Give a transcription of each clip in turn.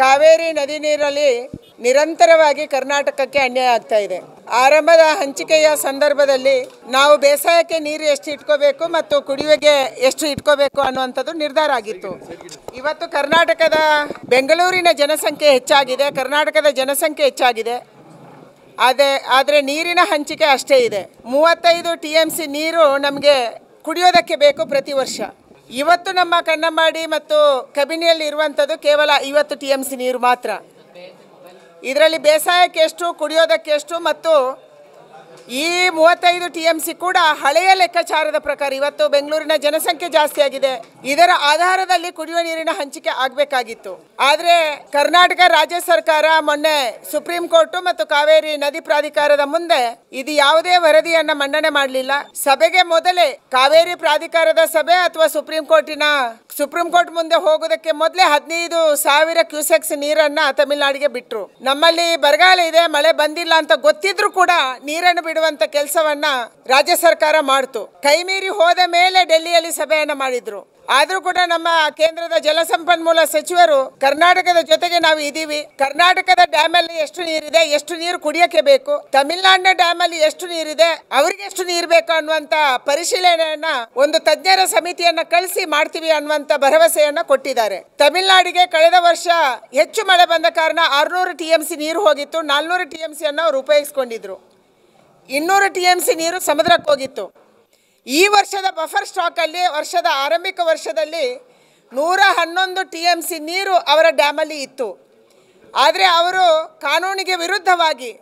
ಕಾವೇರಿ ನದಿ ನೀರಲ್ಲಿ ನಿರಂತರವಾಗಿ ಕರ್ನಾಟಕಕ್ಕೆ ಅನ್ಯಾಯ ಆಗ್ತಾ ಇದೆ ಆರಂಭದ ಹಂಚಿಕೆಯ ಸಂದರ್ಭದಲ್ಲಿ ನಾವು ಬೇಸಾಯಕ್ಕೆ ನೀರು ಎಷ್ಟು ಇಟ್ಕೋಬೇಕು ಮತ್ತು ಕುಡಿಯುವಿಗೆ ಎಷ್ಟು ಇಟ್ಕೋಬೇಕು ಅನ್ನುವಂಥದ್ದು ನಿರ್ಧಾರ ಆಗಿತ್ತು ಇವತ್ತು ಕರ್ನಾಟಕದ ಬೆಂಗಳೂರಿನ ಜನಸಂಖ್ಯೆ ಹೆಚ್ಚಾಗಿದೆ ಕರ್ನಾಟಕದ ಜನಸಂಖ್ಯೆ ಹೆಚ್ಚಾಗಿದೆ ಅದೇ ಆದರೆ ನೀರಿನ ಹಂಚಿಕೆ ಅಷ್ಟೇ ಇದೆ ಮೂವತ್ತೈದು ಟಿ ಎಮ್ ಸಿ ನೀರು ನಮಗೆ ಕುಡಿಯೋದಕ್ಕೆ ಬೇಕು ಪ್ರತಿ ವರ್ಷ ಇವತ್ತು ನಮ್ಮ ಕನ್ನಂಬಾಡಿ ಮತ್ತು ಕಬಿನಿಯಲ್ಲಿ ಇರುವಂಥದ್ದು ಕೇವಲ ಐವತ್ತು ಟಿ ಎಮ್ ಸಿ ನೀರು ಮಾತ್ರ ಇದರಲ್ಲಿ ಬೇಸಾಯಕ್ಕೆ ಎಷ್ಟು ಕುಡಿಯೋದಕ್ಕೆ ಎಷ್ಟು ಮತ್ತು ಈ ಮೂವತ್ತೈದು ಟಿ ಎಂ ಸಿ ಕೂಡ ಹಳೆಯ ಲೆಕ್ಕಾಚಾರದ ಪ್ರಕಾರ ಇವತ್ತು ಬೆಂಗಳೂರಿನ ಜನಸಂಖ್ಯೆ ಜಾಸ್ತಿ ಆಗಿದೆ ಇದರ ಆಧಾರದಲ್ಲಿ ಕುಡಿಯುವ ನೀರಿನ ಹಂಚಿಕೆ ಆಗಬೇಕಾಗಿತ್ತು ಆದರೆ ಕರ್ನಾಟಕ ರಾಜ್ಯ ಸರ್ಕಾರ ಮೊನ್ನೆ ಸುಪ್ರೀಂ ಕೋರ್ಟ್ ಮತ್ತು ಕಾವೇರಿ ನದಿ ಪ್ರಾಧಿಕಾರದ ಮುಂದೆ ಇದು ಯಾವುದೇ ವರದಿಯನ್ನ ಮಂಡನೆ ಮಾಡಲಿಲ್ಲ ಸಭೆಗೆ ಮೊದಲೇ ಕಾವೇರಿ ಪ್ರಾಧಿಕಾರದ ಸಭೆ ಅಥವಾ ಸುಪ್ರೀಂ ಕೋರ್ಟಿನ ಸುಪ್ರೀಂ ಕೋರ್ಟ್ ಮುಂದೆ ಹೋಗೋದಕ್ಕೆ ಮೊದಲೇ ಹದಿನೈದು ಸಾವಿರ ಕ್ಯೂಸೆಕ್ಸ್ ನೀರನ್ನ ತಮಿಳುನಾಡಿಗೆ ಬಿಟ್ರು ನಮ್ಮಲ್ಲಿ ಬರಗಾಲ ಇದೆ ಮಳೆ ಬಂದಿಲ್ಲ ಅಂತ ಗೊತ್ತಿದ್ರು ಕೂಡ ನೀರನ್ನು ಬಿಡುವಂತ ಕೆಲಸವನ್ನ ರಾಜ್ಯ ಸರ್ಕಾರ ಮಾಡ್ತು ಕೈಮೀರಿ ಹೋದ ಮೇಲೆ ಡೆಲ್ಲಿಯಲ್ಲಿ ಸಭೆಯನ್ನ ಮಾಡಿದ್ರು ಆದ್ರೂ ಕೂಡ ನಮ್ಮ ಕೇಂದ್ರದ ಜಲಸಂಪನ್ಮೂಲ ಸಚಿವರು ಕರ್ನಾಟಕದ ಜೊತೆಗೆ ನಾವು ಇದೀವಿ ಕರ್ನಾಟಕದ ಡ್ಯಾಮ್ ಅಲ್ಲಿ ಎಷ್ಟು ನೀರಿದೆ ಎಷ್ಟು ನೀರು ಕುಡಿಯಕ್ಕೆ ಬೇಕು ತಮಿಳ್ನಾಡಿನ ಡ್ಯಾಮ್ ಅಲ್ಲಿ ಎಷ್ಟು ನೀರಿದೆ ಅವ್ರಿಗೆ ಎಷ್ಟು ನೀರು ಬೇಕು ಅನ್ನುವಂತ ಪರಿಶೀಲನೆಯನ್ನ ಒಂದು ತಜ್ಞರ ಸಮಿತಿಯನ್ನ ಕಳಿಸಿ ಮಾಡ್ತೀವಿ ಅನ್ನುವಂತ ಭರವಸೆಯನ್ನ ಕೊಟ್ಟಿದ್ದಾರೆ ತಮಿಳುನಾಡಿಗೆ ಕಳೆದ ವರ್ಷ ಹೆಚ್ಚು ಮಳೆ ಬಂದ ಕಾರಣ ಆರ್ನೂರು ಟಿಎಂಸಿ ನೀರು ಹೋಗಿತ್ತು ನಾಲ್ನೂರು ಟಿಎಂಸಿ ಅನ್ನು ಅವರು ಉಪಯೋಗಿಸಿಕೊಂಡಿದ್ರು ಇನ್ನೂರು ಟಿ ಎಮ್ ಸಿ ನೀರು ಸಮುದ್ರಕ್ಕೆ ಹೋಗಿತ್ತು ಈ ವರ್ಷದ ಬಫರ್ ಸ್ಟಾಕಲ್ಲಿ ವರ್ಷದ ಆರಂಭಿಕ ವರ್ಷದಲ್ಲಿ ನೂರ ಹನ್ನೊಂದು ಟಿ ಎಮ್ ಸಿ ನೀರು ಅವರ ಡ್ಯಾಮಲ್ಲಿ ಇತ್ತು ಆದರೆ ಅವರು ಕಾನೂನಿಗೆ ವಿರುದ್ಧವಾಗಿ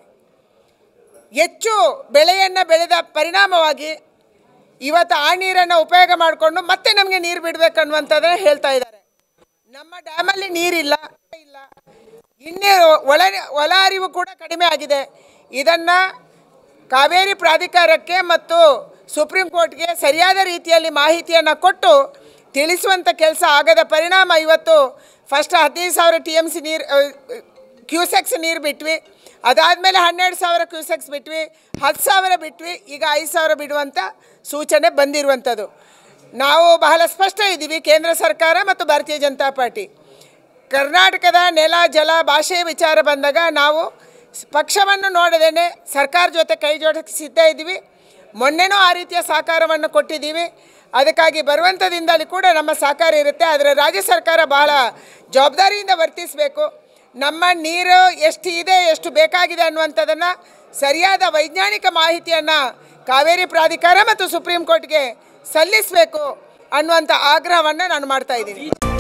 ಹೆಚ್ಚು ಬೆಳೆಯನ್ನು ಬೆಳೆದ ಪರಿಣಾಮವಾಗಿ ಇವತ್ತು ಆ ನೀರನ್ನು ಉಪಯೋಗ ಮಾಡಿಕೊಂಡು ಮತ್ತೆ ನಮಗೆ ನೀರು ಬಿಡಬೇಕು ಹೇಳ್ತಾ ಇದ್ದಾರೆ ನಮ್ಮ ಡ್ಯಾಮಲ್ಲಿ ನೀರಿಲ್ಲ ಇಲ್ಲ ಇನ್ನೇ ಒಳ ಒಳ ಅರಿವು ಕೂಡ ಕಡಿಮೆ ಆಗಿದೆ ಇದನ್ನು ಕಾವೇರಿ ಪ್ರಾಧಿಕಾರಕ್ಕೆ ಮತ್ತು ಸುಪ್ರೀಂ ಕೋರ್ಟ್ಗೆ ಸರಿಯಾದ ರೀತಿಯಲ್ಲಿ ಮಾಹಿತಿಯನ್ನು ಕೊಟ್ಟು ತಿಳಿಸುವಂಥ ಕೆಲಸ ಆಗದ ಪರಿಣಾಮ ಇವತ್ತು ಫಸ್ಟ್ ಹದಿನೈದು ಸಾವಿರ ಟಿ ಎಮ್ ಸಿ ನೀರು ಕ್ಯೂಸೆಕ್ಸ್ ನೀರು ಬಿಟ್ವಿ ಅದಾದಮೇಲೆ ಹನ್ನೆರಡು ಸಾವಿರ ಕ್ಯೂಸೆಕ್ಸ್ ಬಿಟ್ವಿ ಹತ್ತು ಸಾವಿರ ಬಿಟ್ವಿ ಈಗ ಐದು ಸಾವಿರ ಬಿಡುವಂಥ ಸೂಚನೆ ಬಂದಿರುವಂಥದ್ದು ನಾವು ಬಹಳ ಸ್ಪಷ್ಟ ಇದ್ದೀವಿ ಕೇಂದ್ರ ಸರ್ಕಾರ ಮತ್ತು ಭಾರತೀಯ ಜನತಾ ಪಾರ್ಟಿ ಕರ್ನಾಟಕದ ನೆಲ ಜಲ ಭಾಷೆ ವಿಚಾರ ಬಂದಾಗ ನಾವು ಪಕ್ಷವನ್ನು ನೋಡದೇನೆ ಸರ್ಕಾರ ಜೊತೆ ಕೈ ಜೋಡಿಸಕ್ಕೆ ಸಿದ್ಧ ಇದ್ದೀವಿ ಮೊನ್ನೆನೂ ಆ ರೀತಿಯ ಸಹಕಾರವನ್ನು ಕೊಟ್ಟಿದ್ದೀವಿ ಅದಕ್ಕಾಗಿ ಬರುವಂಥದಿಂದಲೂ ಕೂಡ ನಮ್ಮ ಸಹಕಾರ ಇರುತ್ತೆ ಆದರೆ ರಾಜ್ಯ ಸರ್ಕಾರ ಬಹಳ ಜವಾಬ್ದಾರಿಯಿಂದ ವರ್ತಿಸಬೇಕು ನಮ್ಮ ನೀರು ಎಷ್ಟು ಇದೆ ಎಷ್ಟು ಬೇಕಾಗಿದೆ ಅನ್ನುವಂಥದ್ದನ್ನು ಸರಿಯಾದ ವೈಜ್ಞಾನಿಕ ಮಾಹಿತಿಯನ್ನು ಕಾವೇರಿ ಪ್ರಾಧಿಕಾರ ಮತ್ತು ಸುಪ್ರೀಂ ಕೋರ್ಟ್ಗೆ ಸಲ್ಲಿಸಬೇಕು ಅನ್ನುವಂಥ ಆಗ್ರಹವನ್ನು ನಾನು ಮಾಡ್ತಾ ಇದ್ದೀನಿ